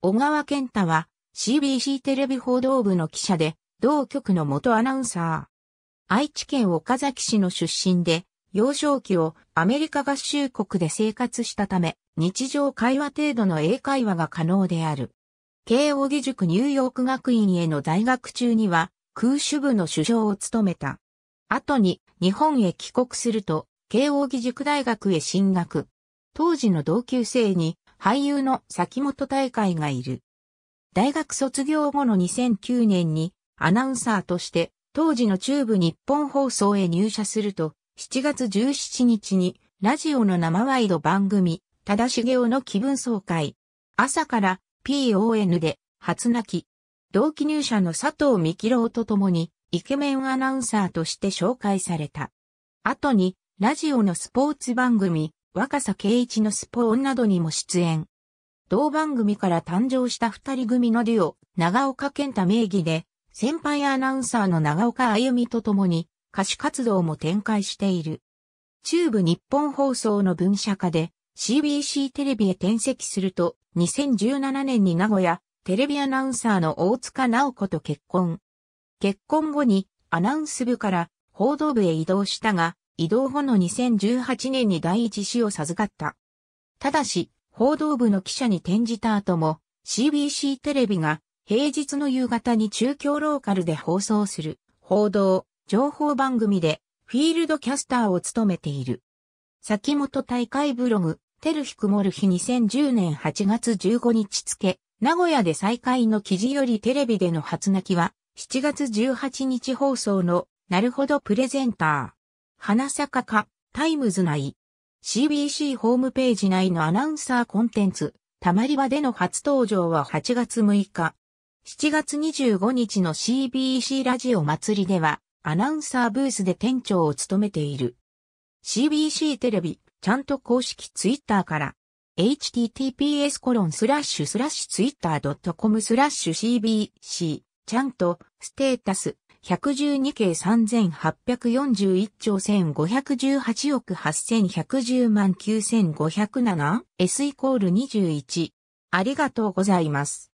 小川健太は CBC テレビ報道部の記者で、同局の元アナウンサー。愛知県岡崎市の出身で、幼少期をアメリカ合衆国で生活したため、日常会話程度の英会話が可能である。慶應義塾ニューヨーク学院への在学中には、空手部の首相を務めた。後に日本へ帰国すると、慶應義塾大学へ進学。当時の同級生に俳優の崎本大会がいる。大学卒業後の2009年にアナウンサーとして当時の中部日本放送へ入社すると7月17日にラジオの生ワイド番組、正しげおの気分総会朝から PON で初泣き。同期入社の佐藤希郎と共にイケメンアナウンサーとして紹介された。後にラジオのスポーツ番組、若狭圭一のスポーンなどにも出演。同番組から誕生した二人組のデュオ、長岡健太名義で、先輩アナウンサーの長岡あゆみと共に、歌手活動も展開している。中部日本放送の文社化で CBC テレビへ転籍すると2017年に名古屋テレビアナウンサーの大塚直子と結婚。結婚後にアナウンス部から報道部へ移動したが移動後の2018年に第一子を授かった。ただし、報道部の記者に転じた後も、CBC テレビが平日の夕方に中京ローカルで放送する報道、情報番組でフィールドキャスターを務めている。先元大会ブログ、テルヒクモルヒ2010年8月15日付、名古屋で再開の記事よりテレビでの初泣きは、7月18日放送の、なるほどプレゼンター。花坂か、タイムズ内。CBC ホームページ内のアナウンサーコンテンツ、たまり場での初登場は8月6日。7月25日の CBC ラジオ祭りでは、アナウンサーブースで店長を務めている。CBC テレビ、ちゃんと公式ツイッターから、https コロンスラッシュスラッシュツイッター .com スラッシュ CBC、ちゃんと、ステータス、112計3841兆1518億8110万 9507S イコール21。ありがとうございます。